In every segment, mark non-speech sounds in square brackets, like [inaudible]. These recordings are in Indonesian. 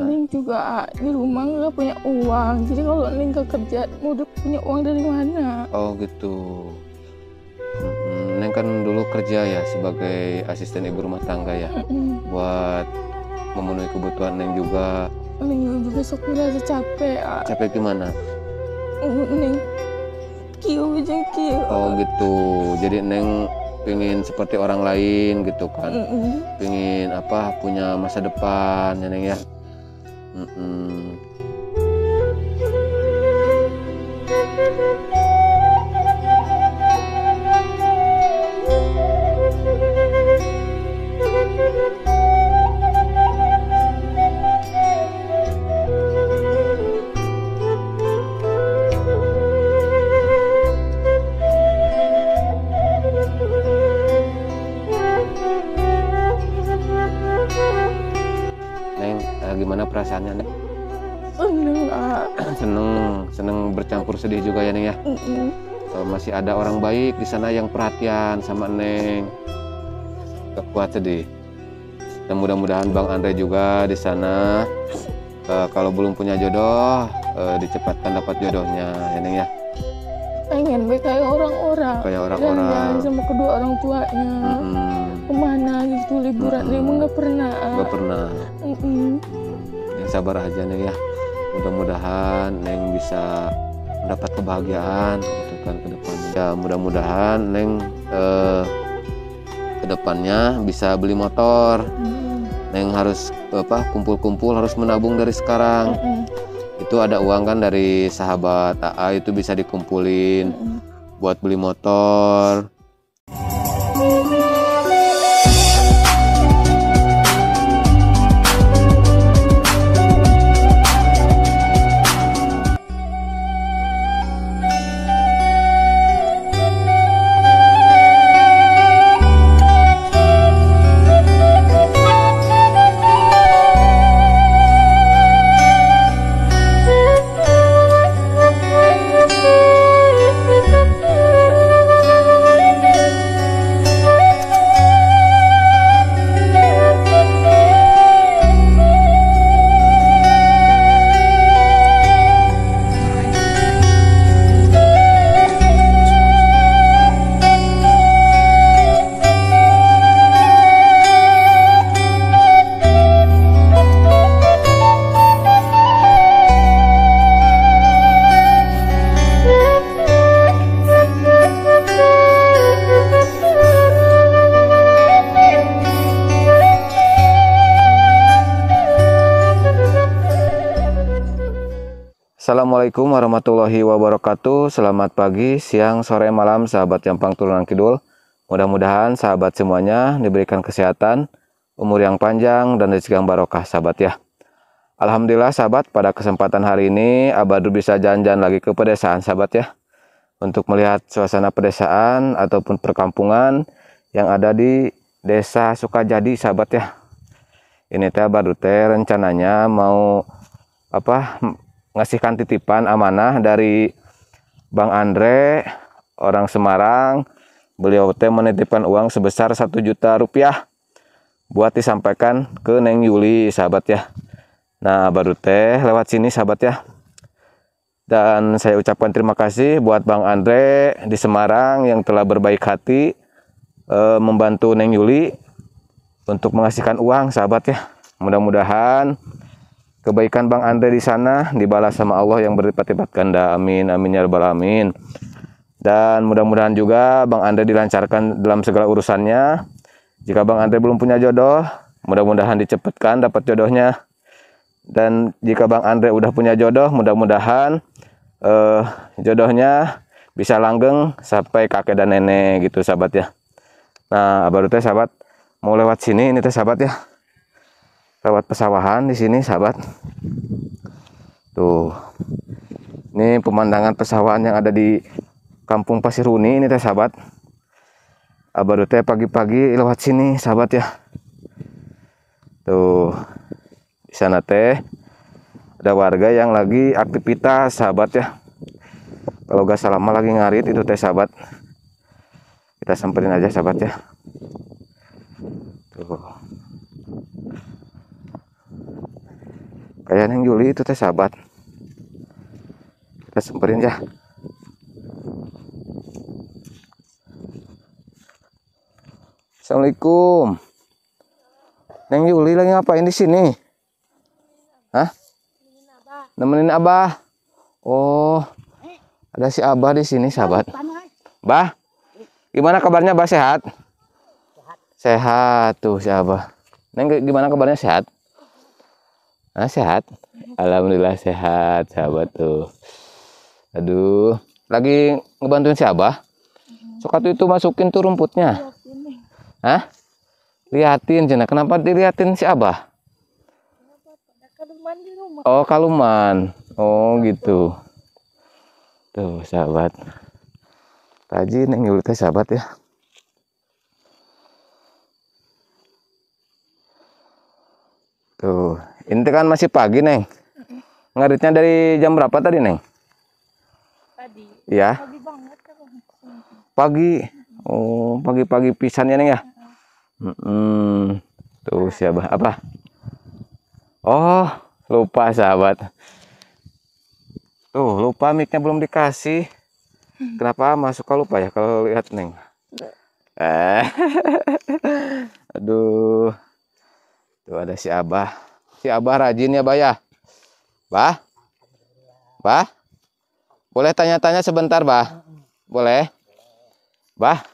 Neng juga di rumah nggak punya uang. Jadi kalau Neng ke kerja, mau punya uang dari mana? Oh gitu. Hmm, Neng kan dulu kerja ya sebagai asisten ibu rumah tangga ya, mm-hmm. buat memenuhi kebutuhan Neng juga. Neng juga sok aja capek. Ah. Capek gimana? Neng kiu aja kiu. Oh gitu. Jadi Neng pingin seperti orang lain gitu kan, mm-hmm. pingin apa punya masa depan, ya, Neng ya. 嗯嗯。perasaannya nih Seneng, [clears throat] seneng, seneng bercampur sedih juga ya Neng ya. Mm -mm. masih ada orang baik di sana yang perhatian sama Neng. Gak kuat sedih. Dan mudah-mudahan Bang Andre juga di sana uh, kalau belum punya jodoh uh, dicepatkan dapat jodohnya ya Neng ya. Pengen kayak orang-orang. Kayak orang-orang. sama kedua orang tuanya. Mm -mm. Kemana gitu liburan, mm -mm. nggak pernah. Nggak pernah. Mm -mm sabar aja nih ya mudah-mudahan neng bisa mendapat kebahagiaan gitu kan ke depannya ya mudah-mudahan neng eh, ke depannya bisa beli motor yang neng harus apa kumpul-kumpul harus menabung dari sekarang itu ada uang kan dari sahabat AA itu bisa dikumpulin buat beli motor iya. Assalamualaikum warahmatullahi wabarakatuh. Selamat pagi, siang, sore, malam sahabat Jampang Turunan Kidul. Mudah-mudahan sahabat semuanya diberikan kesehatan, umur yang panjang dan rezeki yang barokah sahabat ya. Alhamdulillah sahabat pada kesempatan hari ini Abadu bisa janjian lagi ke pedesaan sahabat ya untuk melihat suasana pedesaan ataupun perkampungan yang ada di Desa Sukajadi sahabat ya. Ini teh Abadu teh rencananya mau apa ngasihkan titipan amanah dari Bang Andre orang Semarang beliau teh menitipkan uang sebesar satu juta rupiah buat disampaikan ke Neng Yuli sahabat ya nah baru teh lewat sini sahabat ya dan saya ucapkan terima kasih buat Bang Andre di Semarang yang telah berbaik hati e, membantu Neng Yuli untuk mengasihkan uang sahabat ya mudah-mudahan Kebaikan Bang Andre di sana dibalas sama Allah yang berlipat-lipat ganda. Amin, amin ya rabbal alamin. Dan mudah-mudahan juga Bang Andre dilancarkan dalam segala urusannya. Jika Bang Andre belum punya jodoh, mudah-mudahan dicepetkan dapat jodohnya. Dan jika Bang Andre udah punya jodoh, mudah-mudahan eh, jodohnya bisa langgeng sampai kakek dan nenek gitu sahabat ya. Nah, baru teh sahabat mau lewat sini ini teh sahabat ya lewat pesawahan di sini sahabat tuh ini pemandangan pesawahan yang ada di kampung Pasir ini teh sahabat baru teh pagi-pagi lewat sini sahabat ya tuh di sana teh ada warga yang lagi aktivitas sahabat ya kalau gak salah lagi ngarit itu teh sahabat kita samperin aja sahabat ya tuh kayak yang Juli itu teh sahabat kita semperin ya Assalamualaikum Neng Juli lagi ngapain di sini Hah nemenin abah oh ada si abah di sini sahabat bah gimana kabarnya bah sehat sehat tuh si abah neng gimana kabarnya sehat Ah, sehat. Alhamdulillah sehat, sahabat tuh. Aduh, lagi ngebantuin si Abah. Sokat itu masukin tuh rumputnya. Hah? Liatin Cina, kenapa diliatin si Abah? Oh, kaluman. Oh, gitu. Tuh, sahabat. Rajin yang nyulitnya sahabat ya. Tuh. Ini kan masih pagi, Neng. Ngaritnya dari jam berapa tadi, Neng? Tadi. Ya. Pagi banget. Pagi. Oh, pagi-pagi pisan ya, Neng ya? Hmm. Tuh Tuh siapa? Apa? Oh, lupa sahabat. Tuh, lupa micnya belum dikasih. Kenapa masuk kalau lupa ya kalau lihat Neng? Eh. [laughs] Aduh. Tuh ada si Abah. Si Abah rajin ya, Bah ya? Bah? Bah? Boleh tanya-tanya sebentar, Bah? Boleh? Bah?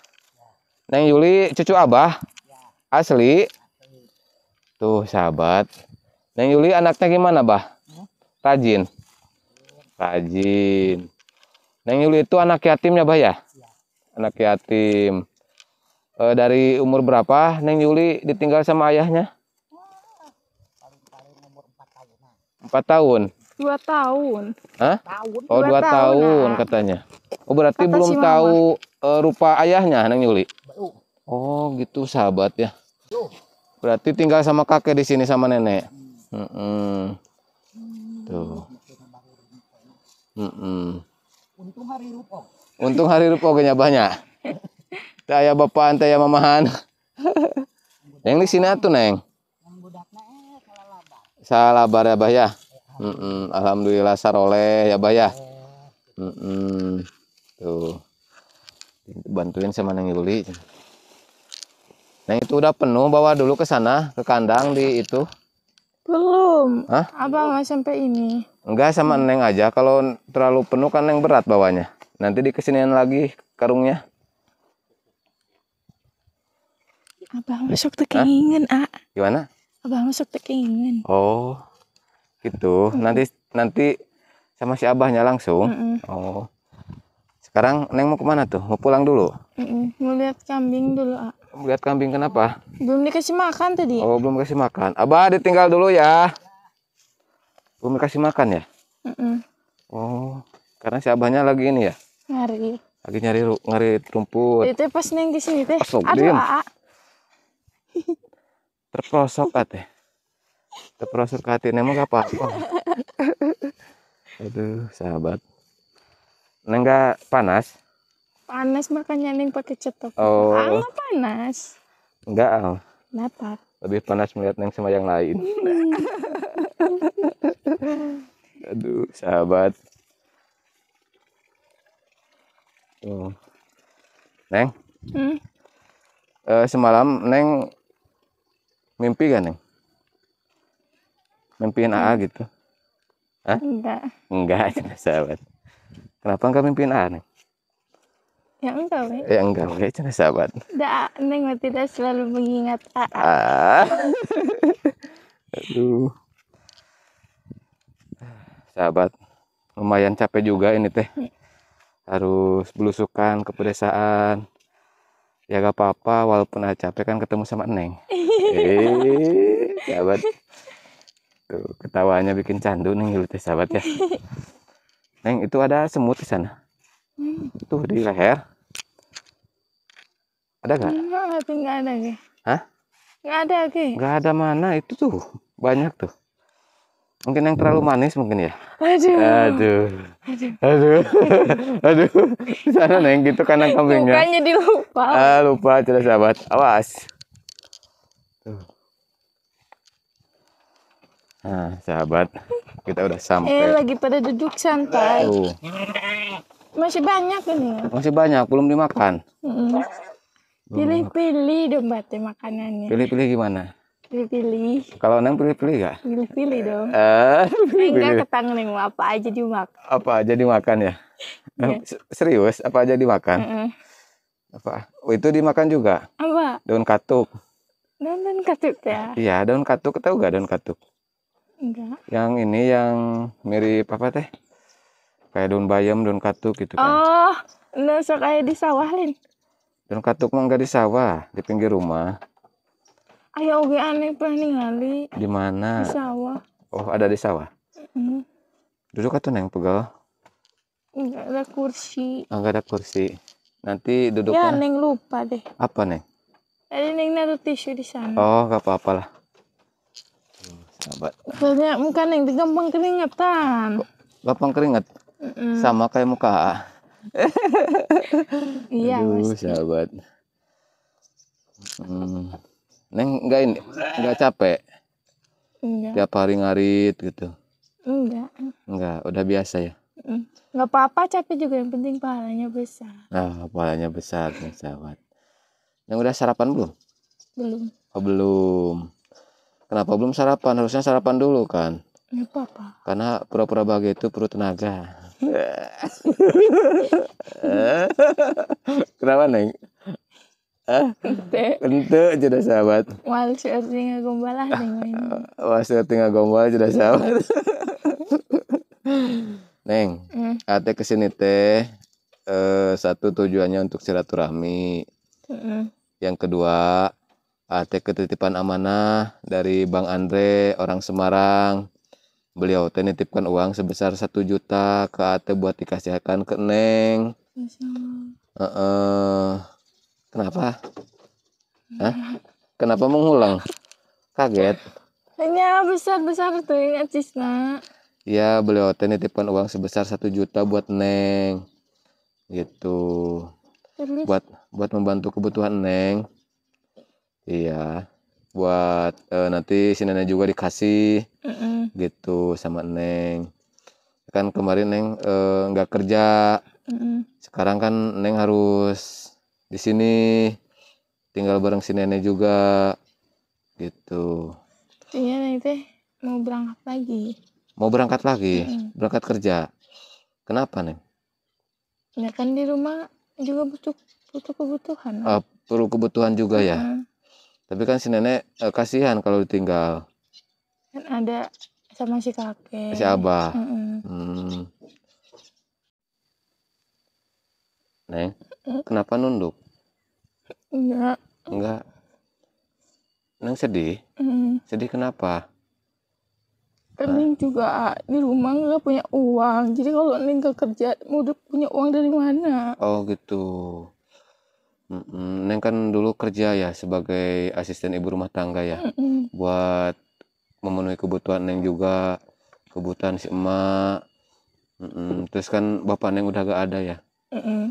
Neng Yuli cucu Abah? Asli? Tuh, sahabat. Neng Yuli anaknya gimana, Bah? Rajin? Rajin. Neng Yuli itu anak yatimnya, Bah ya? Anak yatim. E, dari umur berapa Neng Yuli ditinggal sama ayahnya? Empat tahun. Dua tahun. Hah? Tahun. Oh dua, dua tahun, tahun ah. katanya. Oh berarti Kata belum si tahu uh, rupa ayahnya Neng Yuli. Oh gitu sahabat ya. Berarti tinggal sama kakek di sini sama nenek. Hmm. Hmm. Tuh. Hmm. Untung hari rupo Untung hari rupo kayaknya banyak. [laughs] Taya bapakan, taya mamahan. [laughs] neng di sini atuh neng. Salabar ya Bah ya. Mm -mm. Alhamdulillah saroleh ya Bah ya. Mm -mm. Tuh. Bantuin sama Neng Yuli. Neng itu udah penuh bawa dulu ke sana ke kandang di itu. Belum. Hah? Abang nggak sampai ini. Enggak sama Neng aja. Kalau terlalu penuh kan Neng berat bawanya. Nanti dikesinian lagi karungnya. Abang masuk tuh keinginan, A. Gimana? abah masuk ingin oh gitu mm. nanti nanti sama si abahnya langsung mm -mm. oh sekarang neng mau kemana tuh mau pulang dulu mm -mm. mau lihat kambing dulu ah lihat kambing kenapa belum dikasih makan tadi oh belum kasih makan abah ditinggal dulu ya belum dikasih makan ya mm -mm. oh karena si abahnya lagi ini ya nyari lagi nyari nyari rumput itu pas neng di sini teh aduh [laughs] terperosok kate terperosok kate nemu gak apa-apa [laughs] aduh sahabat neng gak panas panas makanya neng pakai cetok oh Alah, panas enggak al kenapa lebih panas melihat neng sama yang lain [laughs] aduh sahabat tuh oh. neng hmm? uh, semalam neng mimpi kan nih mimpiin AA hmm. gitu Hah? enggak enggak tidak [laughs] sahabat kenapa enggak mimpiin AA nih ya enggak we ya enggak we Cina, sahabat enggak neng tidak selalu mengingat AA ah. [laughs] aduh sahabat lumayan capek juga ini teh hmm. harus belusukan ke pedesaan ya gak apa-apa walaupun ada capek kan ketemu sama Neng iya eh sahabat tuh ketawanya bikin candu nih lu teh sahabat ya neng itu ada semut di sana hmm. tuh di leher ada gak? Enggak, enggak ada ke. Hah? Enggak ada ke. Enggak ada mana itu tuh banyak tuh. Mungkin yang terlalu hmm. manis mungkin ya. Aduh. Aduh. Aduh. Aduh. [laughs] Aduh. Di sana neng gitu kan kambingnya. Bukannya dilupa. Ah, lupa jelas sahabat. Awas. Nah, sahabat, kita udah sampai. Eh, lagi pada duduk santai. Uh. Masih banyak ini. Masih banyak, belum dimakan. Pilih-pilih dong bate makanannya. Pilih-pilih gimana? Pilih-pilih. Kalau neng pilih-pilih gak? Pilih-pilih dong. Eh, [laughs] pilih -pilih. ketang neng apa aja dimakan. Apa aja dimakan ya? Yeah. Iya. Kan serius, apa aja dimakan? Mm-mm. Apa? Oh, itu dimakan juga? Apa? Daun katuk. Daun, katuk ya? Iya, daun katuk tahu gak daun katuk? Enggak. Yang ini yang mirip apa teh? Kayak daun bayam, daun katuk gitu kan. Oh, nah so kayak di sawah, Lin. Daun katuk mah enggak di sawah, di pinggir rumah. Ayo oke aneh pernah ningali. Di mana? Di sawah. Oh, ada di sawah. Mm. Duduk atau neng pegal? Enggak ada kursi. Enggak oh, ada kursi. Nanti duduk Ya, neng lupa deh. Apa, neng? Tadi neng naruh tisu di sana. Oh, enggak apa-apalah sahabat. Soalnya muka neng gampang keringetan. Gampang keringet. Mm-mm. Sama kayak muka. [laughs] iya, Aduh, sahabat. Hmm. Neng enggak ini enggak capek. Enggak. Tiap hari ngarit gitu. Enggak. Enggak, udah biasa ya. Enggak apa-apa capek juga yang penting pahalanya besar. Nah, pahalanya besar nih sahabat. Yang udah sarapan belum? Belum. Oh, belum. Kenapa belum sarapan? Harusnya sarapan dulu kan. Ya, papa. Karena pura-pura bahagia itu perlu tenaga. [laughs] Kenapa neng? Eh, Ente. Ente jeda sahabat. Wal nggak gombal lah neng. [laughs] Wal nggak gombal jeda sahabat. [laughs] neng, mm. ate kesini teh eh, satu tujuannya untuk silaturahmi. Hmm. Yang kedua ate ah, ketitipan amanah dari Bang Andre orang Semarang. Beliau teh nitipkan uang sebesar satu juta ke Ate buat dikasihkan ke Neng. Uh, uh, kenapa? Hah? Kenapa mengulang? Kaget. Hanya besar-besar tuh ya Cisna. Iya, beliau teh nitipkan uang sebesar satu juta buat Neng. Gitu. Terus? Buat buat membantu kebutuhan Neng Iya. Buat uh, nanti si nenek juga dikasih mm -mm. gitu sama neng. Kan kemarin neng eh, nggak uh, kerja. Mm -mm. Sekarang kan neng harus di sini tinggal bareng si nenek juga gitu. Iya neng teh mau berangkat lagi. Mau berangkat lagi, mm. berangkat kerja. Kenapa neng? Ya kan di rumah juga butuh butuh kebutuhan. Uh, perlu kebutuhan juga ya. Mm tapi kan si nenek eh, kasihan kalau ditinggal kan ada sama si kakek si abah mm -hmm. Hmm. neng kenapa nunduk enggak enggak neng sedih mm. sedih kenapa kan Neng juga di rumah nggak punya uang, jadi kalau Neng kekerja, kerja, mau punya uang dari mana? Oh gitu. Neng kan dulu kerja ya sebagai asisten ibu rumah tangga ya, buat memenuhi kebutuhan Neng juga, kebutuhan si emak, terus kan bapak Neng udah gak ada ya? uh,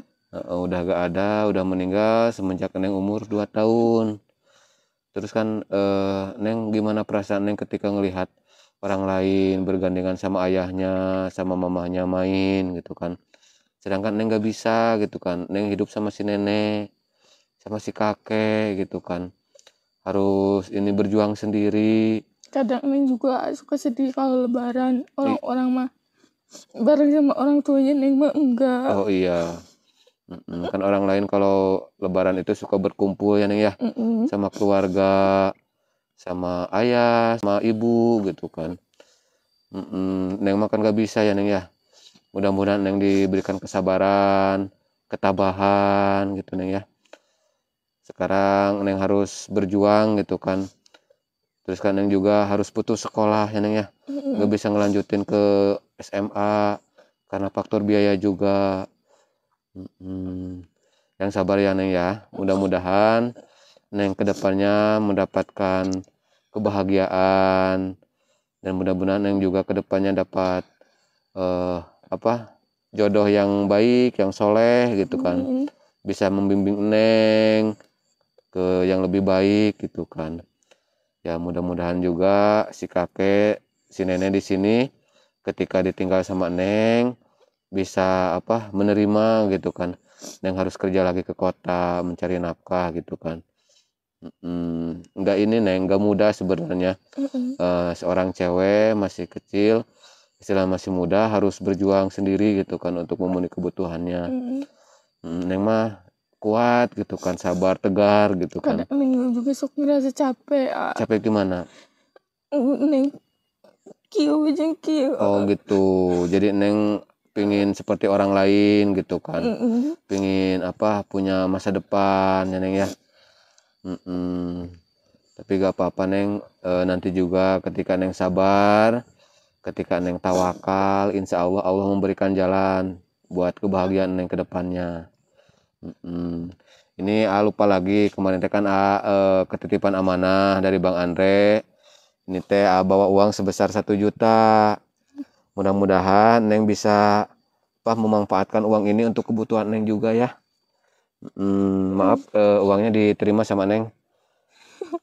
udah gak ada, udah meninggal semenjak Neng umur 2 tahun. Terus kan, uh, Neng gimana perasaan Neng ketika ngelihat orang lain bergandengan sama ayahnya, sama mamahnya main gitu kan, sedangkan Neng gak bisa gitu kan, Neng hidup sama si nenek sama si kakek gitu kan harus ini berjuang sendiri kadang ini juga suka sedih kalau lebaran orang-orang mah bareng sama orang tuanya neng mah enggak oh iya mm kan orang lain kalau lebaran itu suka berkumpul ya neng ya Mm-mm. sama keluarga sama ayah sama ibu gitu kan Mm-mm. neng makan gak bisa ya neng ya mudah-mudahan neng diberikan kesabaran ketabahan gitu neng ya sekarang neng harus berjuang gitu kan terus kan neng juga harus putus sekolah ya neng ya nggak bisa ngelanjutin ke SMA karena faktor biaya juga hmm. yang sabar ya neng ya mudah-mudahan neng kedepannya mendapatkan kebahagiaan dan mudah-mudahan neng juga kedepannya dapat uh, apa jodoh yang baik yang soleh gitu kan bisa membimbing neng ke yang lebih baik gitu kan ya mudah-mudahan juga si kakek si nenek di sini ketika ditinggal sama neng bisa apa menerima gitu kan neng harus kerja lagi ke kota mencari nafkah gitu kan mm, nggak ini neng enggak mudah sebenarnya mm uh, seorang cewek masih kecil istilah masih muda harus berjuang sendiri gitu kan untuk memenuhi kebutuhannya mm Neng mah kuat gitu kan sabar tegar gitu kan kadang minggu juga sok ngerasa capek ah. capek gimana neng kiu jeng kiu oh gitu jadi neng pingin seperti orang lain gitu kan mm hmm pingin apa punya masa depan ya neng ya mm -mm. tapi gak apa-apa neng e, nanti juga ketika neng sabar ketika neng tawakal insya Allah Allah memberikan jalan buat kebahagiaan neng kedepannya mm Ini ah, lupa lagi kemarin tekan A ah, eh, ketitipan amanah dari Bang Andre. Ini teh ah, bawa uang sebesar satu juta. Mudah-mudahan Neng bisa apa memanfaatkan uang ini untuk kebutuhan Neng juga ya. Mm, maaf eh, uangnya diterima sama Neng.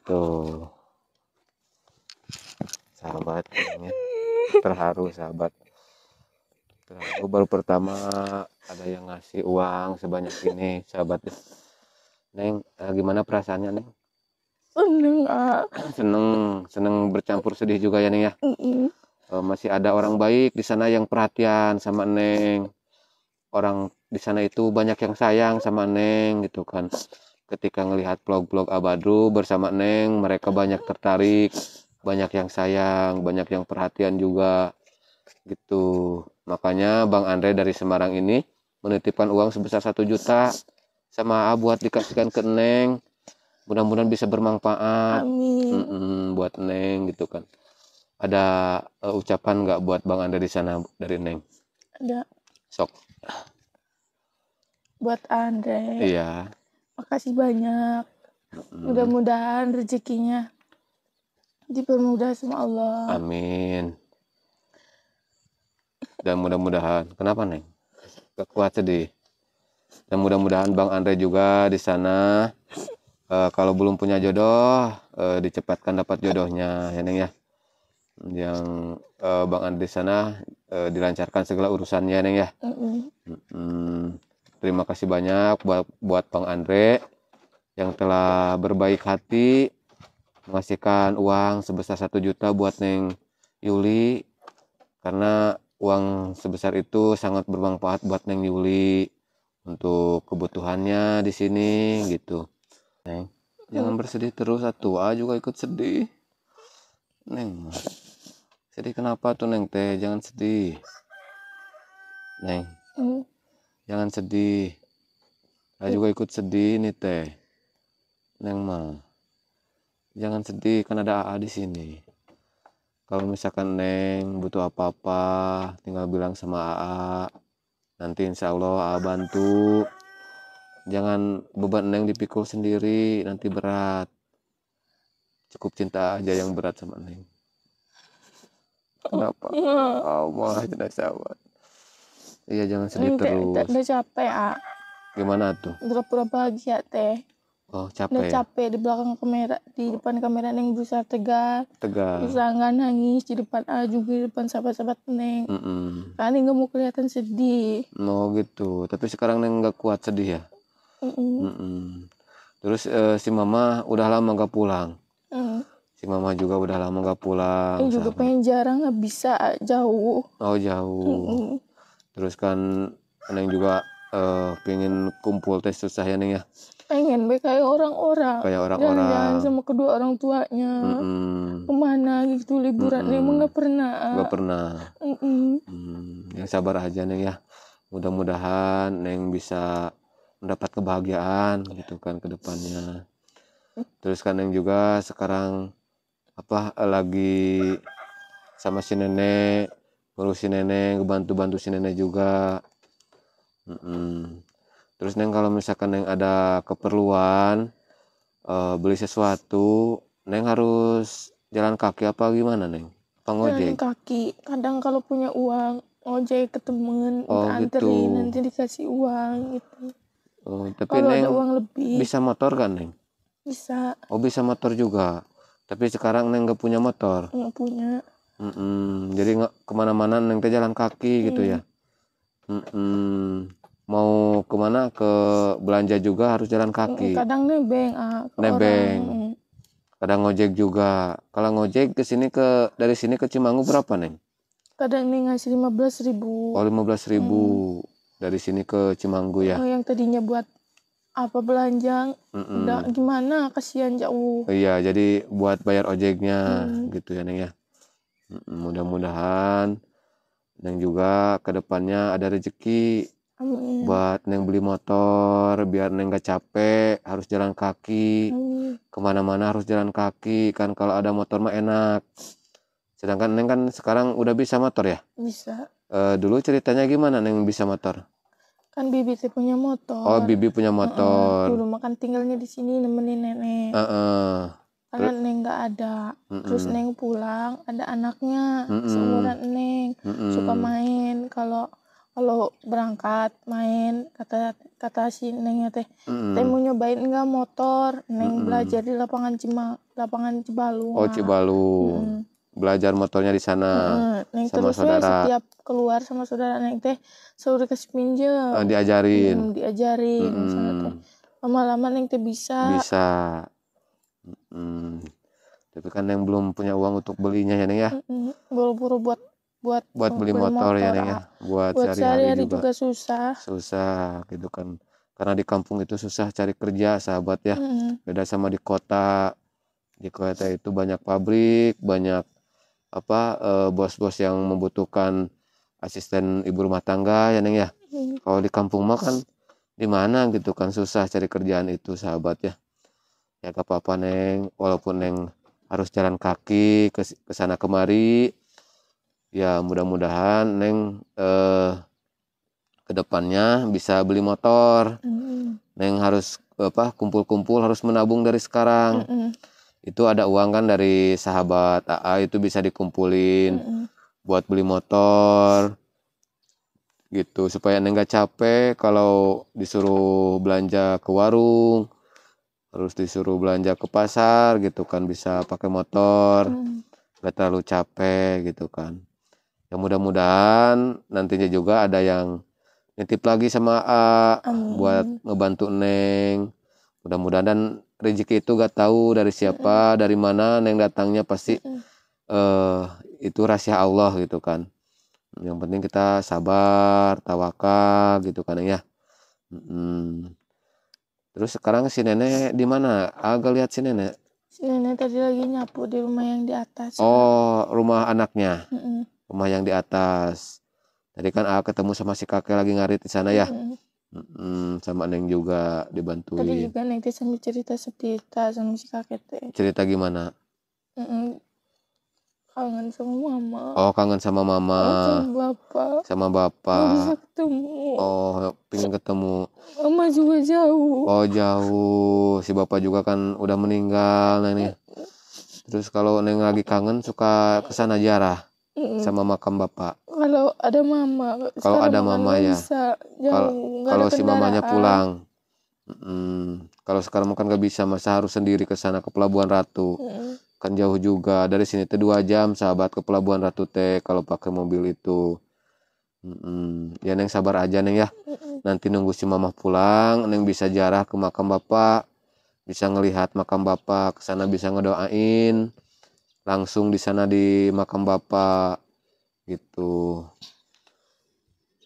Tuh. Sahabat ya. terharu sahabat aku gitu. baru pertama ada yang ngasih uang sebanyak ini sahabat neng eh, gimana perasaannya neng seneng ah. seneng seneng bercampur sedih juga ya neng ya mm -mm. masih ada orang baik di sana yang perhatian sama neng orang di sana itu banyak yang sayang sama neng gitu kan ketika ngelihat vlog-vlog Abadru bersama neng mereka banyak tertarik banyak yang sayang banyak yang perhatian juga gitu Makanya Bang Andre dari Semarang ini menitipkan uang sebesar satu juta sama A buat dikasihkan ke Neng. Mudah-mudahan bisa bermanfaat. Amin. Mm -mm, buat Neng gitu kan. Ada uh, ucapan nggak buat Bang Andre di sana dari Neng? Ada. Sok. Buat Andre. Iya. Makasih banyak. Mudah-mudahan rezekinya dipermudah sama Allah. Amin dan mudah-mudahan kenapa neng kekuat sedih dan mudah-mudahan Bang Andre juga di sana e, kalau belum punya jodoh e, dicepatkan dapat jodohnya ya neng ya yang e, Bang Andre di sana e, dilancarkan segala urusannya ya neng ya mm -mm. Hmm, terima kasih banyak buat buat Bang Andre yang telah berbaik hati mengasihkan uang sebesar satu juta buat Neng Yuli karena uang sebesar itu sangat bermanfaat buat Neng Yuli untuk kebutuhannya di sini gitu. Neng, jangan hmm. bersedih terus satu ah, A juga ikut sedih. Neng, sedih kenapa tuh Neng teh? Jangan sedih. Neng, mm. jangan sedih. Saya juga ikut sedih nih teh. Neng mah. Jangan sedih kan ada AA di sini kalau misalkan Neng butuh apa-apa tinggal bilang sama AA nanti insya Allah AA bantu jangan beban Neng dipikul sendiri nanti berat cukup cinta aja yang berat sama Neng kenapa Allah tidak sahabat iya jangan sedih terus udah capek A gimana tuh pura-pura bahagia teh Oh, capek. Udah ya? capek di belakang kamera, di depan kamera neng bisa tegar. Tegar. Bisa nggak nangis di depan A juga di depan sahabat-sahabat neng. Mm -mm. Kan neng mau kelihatan sedih. Oh gitu. Tapi sekarang neng nggak kuat sedih ya. Mm -mm. Mm -mm. Terus uh, si mama udah lama nggak pulang. Mm. Si mama juga udah lama nggak pulang. Neng eh, juga pengen jarang nggak bisa jauh. Oh jauh. Mm -mm. Terus kan neng juga uh, eh, pengen kumpul tes susah ya neng ya pengen be kayak orang-orang kayak orang-orang jalan-jalan sama kedua orang tuanya mm mm kemana gitu liburan mm emang nggak pernah nggak pernah mm Mm. yang sabar aja neng ya mudah-mudahan neng bisa mendapat kebahagiaan gitu kan ke depannya terus kan neng juga sekarang apa lagi sama si nenek si nenek bantu bantu si nenek juga mm -mm terus neng kalau misalkan neng ada keperluan uh, beli sesuatu neng harus jalan kaki apa gimana neng pengojek jalan kaki kadang kalau punya uang ojek ke temen oh, anterin gitu. nanti dikasih uang gitu oh, tapi kalau neng ada uang lebih bisa motor kan neng bisa oh bisa motor juga tapi sekarang neng gak punya motor nggak punya mm -mm. jadi nggak kemana-mana neng teh jalan kaki gitu iya. ya mm -mm mau kemana ke belanja juga harus jalan kaki kadang nebeng ah, nebeng orang. kadang ngojek juga kalau ngojek ke sini ke dari sini ke Cimanggu berapa neng kadang nih ngasih lima belas ribu oh lima belas ribu hmm. dari sini ke Cimanggu ya oh, yang tadinya buat apa belanja mm -mm. udah gimana kasihan jauh iya jadi buat bayar ojeknya mm. gitu ya neng ya mudah-mudahan dan juga kedepannya ada rezeki Amin. Buat neng beli motor biar neng gak capek harus jalan kaki. Kemana-mana harus jalan kaki kan kalau ada motor mah enak. Sedangkan neng kan sekarang udah bisa motor ya? Bisa. E, dulu ceritanya gimana neng bisa motor? Kan bibi sih punya motor. Oh bibi punya motor. uh Dulu makan tinggalnya di sini nemenin nenek. Uh-uh. Karena Terus? neng gak ada. Mm-mm. Terus neng pulang ada anaknya Mm-mm. seumuran neng Mm-mm. suka main kalau kalau berangkat main kata kata si nengnya teh mm. teh mau nyobain enggak motor neng mm. belajar di lapangan cima lapangan cibalu oh cibalu mm. belajar motornya di sana mm. neng sama terus saudara setiap keluar sama saudara neng teh selalu dikasih pinjam uh, oh, diajarin mm, diajarin mm. lama-lama neng teh bisa bisa mm. tapi kan neng belum punya uang untuk belinya ya neng ya mm -mm. buru-buru buat buat buat beli motor, motor ya Neng ya ah. buat, cari sehari-hari juga. juga susah susah gitu kan karena di kampung itu susah cari kerja sahabat ya hmm beda sama di kota di kota itu banyak pabrik banyak apa eh, bos-bos yang membutuhkan asisten ibu rumah tangga ya Neng ya hmm kalau di kampung mah kan di mana gitu kan susah cari kerjaan itu sahabat ya ya gak apa-apa Neng walaupun Neng harus jalan kaki ke sana kemari ya mudah-mudahan neng eh, depannya bisa beli motor mm. neng harus apa kumpul-kumpul harus menabung dari sekarang mm -hmm. itu ada uang kan dari sahabat AA itu bisa dikumpulin mm -hmm. buat beli motor gitu supaya neng gak capek kalau disuruh belanja ke warung harus disuruh belanja ke pasar gitu kan bisa pakai motor mm. gak terlalu capek gitu kan Ya mudah-mudahan nantinya juga ada yang nitip lagi sama A Amin. buat ngebantu Neng. Mudah-mudahan dan rezeki itu gak tahu dari siapa, dari mana Neng datangnya pasti eh uh, itu rahasia Allah gitu kan. Yang penting kita sabar, tawakal gitu kan ya. Hmm. Terus sekarang si nenek di mana? Agak lihat si nenek. Si nenek tadi lagi nyapu di rumah yang di atas. Oh, rumah anaknya. Mm -mm rumah yang di atas tadi kan A ketemu sama si kakek lagi ngarit di sana ya mm. Mm, sama Neng juga dibantu tadi juga Neng sambil cerita cerita sama si kakek teh cerita gimana mm kangen sama mama oh kangen sama mama oh, sama bapak sama bapak bisa ketemu oh pingin ketemu mama juga jauh oh jauh si bapak juga kan udah meninggal Neng nih terus kalau Neng lagi kangen suka kesana jarah sama makam bapak. Kalau ada mama. Kalau ada kan mama ya. Kalau si mamanya pulang. Mm, kalau sekarang kan gak bisa, masa harus sendiri ke sana ke Pelabuhan Ratu. Mm. Kan jauh juga dari sini teh dua jam sahabat ke Pelabuhan Ratu teh kalau pakai mobil itu. Mm, ya neng sabar aja neng ya. Nanti nunggu si mama pulang, neng bisa jarah ke makam bapak, bisa ngelihat makam bapak, ke sana bisa ngedoain langsung di sana di makam bapak gitu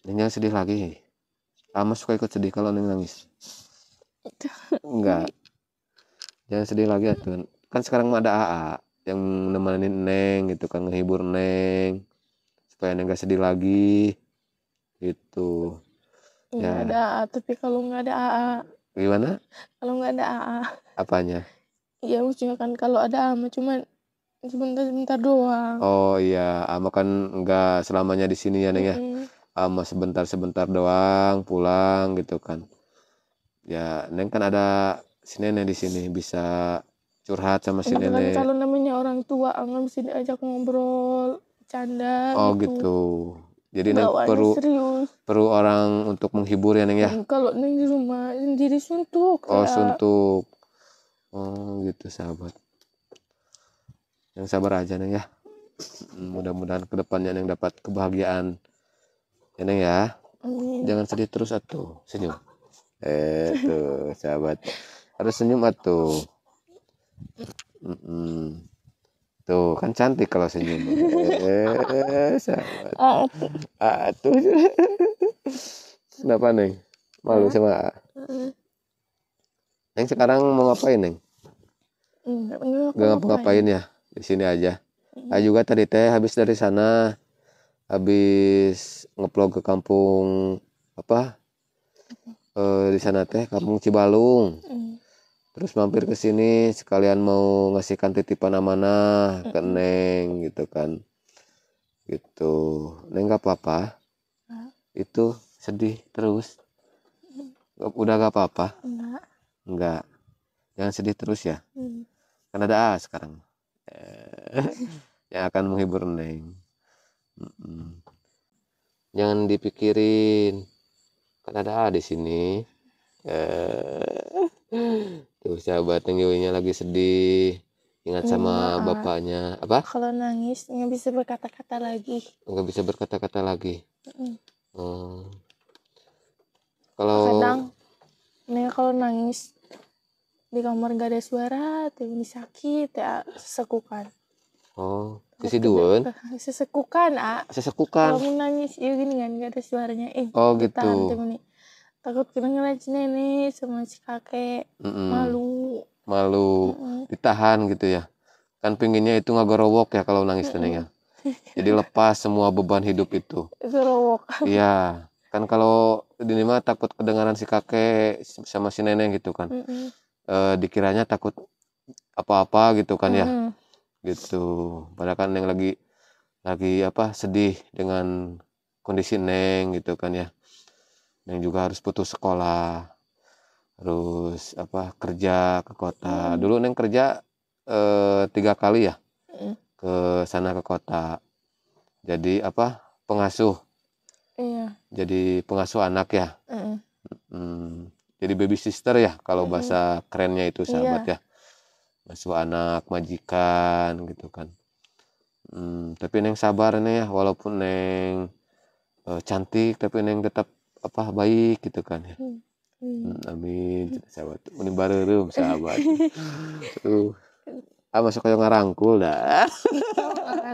Neng jangan sedih lagi Ama suka ikut sedih kalau Neng nangis enggak jangan sedih lagi tuan kan sekarang ada AA yang nemenin Neng gitu kan ngehibur Neng supaya Neng gak sedih lagi itu. Iya, ya. ada AA tapi kalau nggak ada AA gimana kalau nggak ada AA apanya ya maksudnya kan kalau ada ama cuman sebentar-sebentar doang oh iya ama kan nggak selamanya di sini ya neng ya mm ama sebentar-sebentar doang pulang gitu kan ya neng kan ada si nenek di sini bisa curhat sama si nenek kalau namanya orang tua anggap sini ajak ngobrol canda oh gitu, gitu. Jadi neng perlu serius. perlu orang untuk menghibur ya neng ya. Mm, kalau neng di rumah sendiri suntuk. Oh ya. suntuk. Oh gitu sahabat yang sabar aja neng ya mm, mudah-mudahan kedepannya neng dapat kebahagiaan ya neng ya Amin. jangan sedih terus atau senyum eh tuh sahabat harus senyum atau mm -mm. tuh kan cantik kalau senyum eh sahabat atuh kenapa neng malu sama neng sekarang mau ngapain neng Gak ngapa-ngapain ya? di sini aja nah, mm. Ayo juga tadi teh habis dari sana habis ngeplog ke kampung apa e, di sana teh kampung Cibalung mm. terus mampir ke sini sekalian mau ngasihkan titipan amanah mm. ke Neng gitu kan gitu Neng gak apa-apa itu sedih terus udah gak apa-apa enggak enggak jangan sedih terus ya hmm. kan ada A sekarang [laughs] yang akan menghibur neng Mm-mm. jangan dipikirin kan ada di sini eh tuh sahabat yang lagi sedih ingat sama Maaf. Iya, ah. bapaknya apa kalau nangis nggak bisa berkata-kata lagi nggak bisa berkata-kata lagi hmm. kalau kadang Neng kalau nangis di kamar gak ada suara teh ini sakit ya sesekukan oh sisiduan sesekukan ah sesekukan kamu nangis ya gini kan gak ada suaranya eh oh gitu tahan, takut kena ngelaci nenek sama si kakek mm -mm. malu malu mm -mm. ditahan gitu ya kan pinginnya itu nggak gorowok ya kalau nangis mm -mm. Teneng, jadi lepas semua beban hidup itu gorowok iya kan kalau di mah takut kedengaran si kakek sama si nenek gitu kan mm -mm eh, dikiranya takut apa-apa gitu kan ya mm. gitu padahal kan yang lagi lagi apa sedih dengan kondisi neng gitu kan ya neng juga harus putus sekolah harus apa kerja ke kota mm. dulu neng kerja e, tiga kali ya mm. ke sana ke kota jadi apa pengasuh iya. jadi pengasuh anak ya mm. Mm jadi baby sister ya kalau hmm. bahasa kerennya itu iya. sahabat yeah. ya masuk anak majikan gitu kan hmm, tapi neng sabar neng ya walaupun neng e, cantik tapi neng tetap apa baik gitu kan ya hmm. Iya. Hmm, amin sahabat ini baru sahabat [laughs] uh ah masuk kayak ngarangkul dah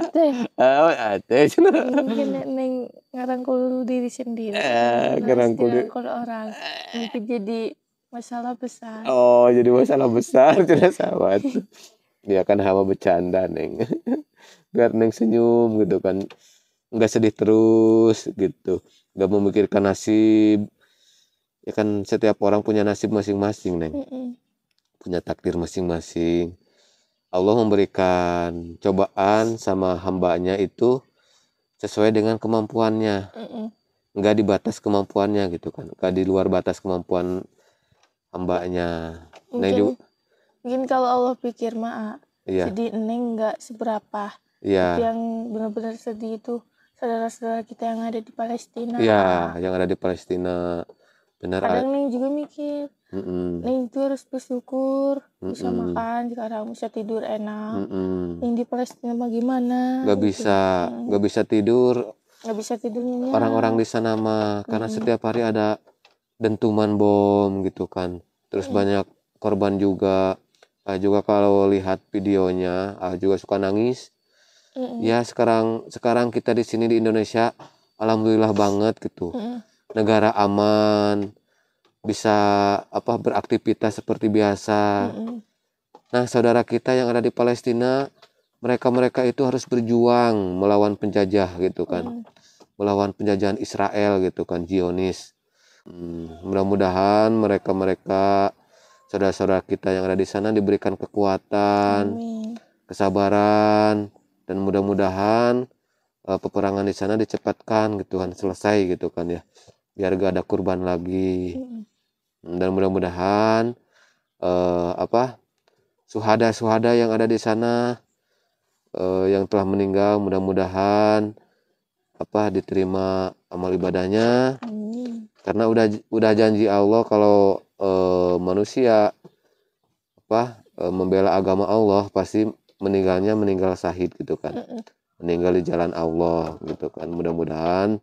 ate oh, oh ate iya, mungkin neng ngarangkul diri sendiri eh, ngarangkul diri orang mungkin jadi masalah besar oh jadi masalah besar tidak sahabat dia kan hawa bercanda neng [laughs] biar neng senyum gitu kan nggak sedih terus gitu nggak memikirkan nasib ya kan setiap orang punya nasib masing-masing neng punya takdir masing-masing Allah memberikan cobaan sama hambanya itu sesuai dengan kemampuannya Mm-mm. nggak di batas kemampuannya gitu kan nggak di luar batas kemampuan hambanya nah, mungkin, nah, mungkin kalau Allah pikir maaf iya. jadi neng nggak seberapa iya. yang benar-benar sedih itu saudara-saudara kita yang ada di Palestina iya yang ada di Palestina benar kadang neng juga mikir Mm-mm. harus bersyukur Mm-mm. bisa makan sekarang bisa tidur enak. Mm-mm. Yang di Palestina bagaimana? Gak gitu. bisa, gak bisa tidur. Gak bisa tidurnya. Orang-orang di sana mah karena mm hmm setiap hari ada dentuman bom gitu kan. Terus mm. banyak korban juga. Ah juga kalau lihat videonya, ah juga suka nangis. Mm-mm. Ya sekarang sekarang kita di sini di Indonesia, alhamdulillah banget gitu. Mm-mm. Negara aman bisa apa beraktivitas seperti biasa. Mm-hmm. Nah, saudara kita yang ada di Palestina, mereka-mereka itu harus berjuang melawan penjajah gitu kan. Mm-hmm. Melawan penjajahan Israel gitu kan, Zionis. Hmm, mudah-mudahan mereka-mereka saudara-saudara kita yang ada di sana diberikan kekuatan, Amin. kesabaran dan mudah-mudahan uh, peperangan di sana dicepatkan gitu kan, selesai gitu kan ya. Biar gak ada kurban lagi. Mm-hmm dan mudah-mudahan eh, apa suhada-suhada yang ada di sana eh, yang telah meninggal mudah-mudahan apa diterima amal ibadahnya Amin. karena udah udah janji Allah kalau eh, manusia apa eh, membela agama Allah pasti meninggalnya meninggal sahid gitu kan meninggal di jalan Allah gitu kan mudah-mudahan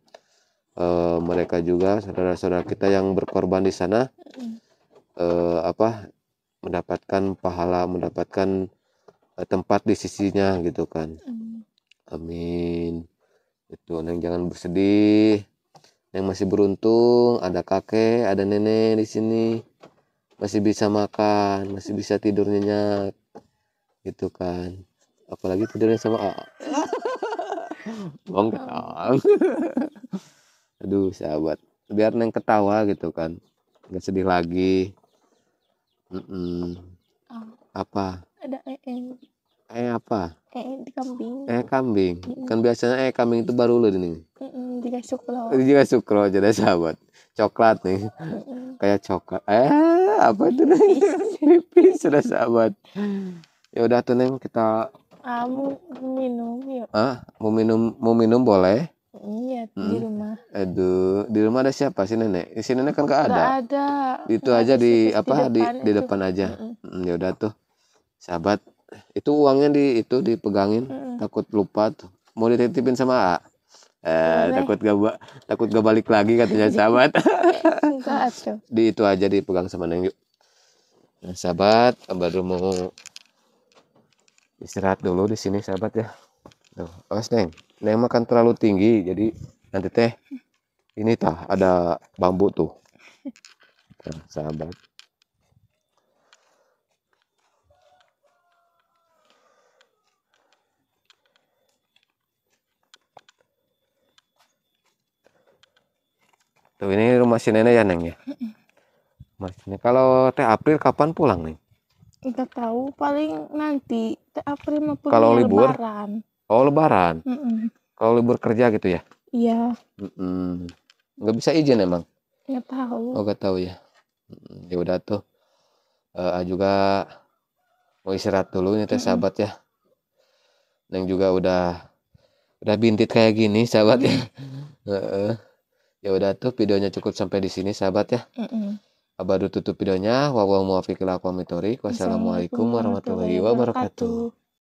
uh, mereka juga saudara-saudara kita yang berkorban di sana uh, apa mendapatkan pahala mendapatkan uh, tempat di sisinya gitu kan amin itu neng jangan bersedih yang masih beruntung ada kakek ada nenek di sini masih bisa makan masih bisa tidur nyenyak gitu kan apalagi tidurnya sama [laughs] bongkar [laughs] aduh sahabat biar neng ketawa gitu kan nggak sedih lagi mm -mm. Oh. apa ada ee -e. eh apa eh di kambing eh kambing mm -mm. kan biasanya eh kambing itu baru loh ini mm -mm, juga sukro jika sukro jadi sahabat coklat nih mm -mm. kayak coklat eh apa itu neng pipis sudah sahabat ya udah tuh neng kita ah, mau minum yuk ah mau minum mau minum boleh Iya hmm. di rumah. Aduh, di rumah ada siapa sih nenek? Di sini nenek kan gak ada. Gak ada. Itu gak aja di, apa di depan di, di depan aja. Mm Ya udah tuh, sahabat. Itu uangnya di itu dipegangin, mm takut lupa tuh. Mau dititipin sama A. Eh, takut gak takut gak balik lagi katanya sahabat. [laughs] di itu aja dipegang sama neng yuk. Nah, sahabat, baru mau istirahat dulu di sini sahabat ya. Tuh, awas Neng. Neng makan terlalu tinggi jadi nanti teh ini tah ada bambu tuh. Nah, sahabat. Tuh ini rumah si nenek ya neng ya. Mas kalau teh April kapan pulang nih? Tidak tahu, paling nanti teh April mau pulang kalau libur. Oh lebaran? -mm. Kalau libur kerja gitu ya? Iya. -mm. Gak bisa izin emang? Nggak tahu. Oh nggak tahu ya? ya udah tuh, eee, eh, juga mau istirahat dulu nih teh -mm. sahabat ya. Neng juga udah udah bintit kayak gini sahabat ya, Uh -uh. Ya udah tuh videonya cukup sampai di sini sahabat ya. -mm. Abah tutup videonya, wabillahi muwaffiq wassalamualaikum warahmatullahi wabarakatuh.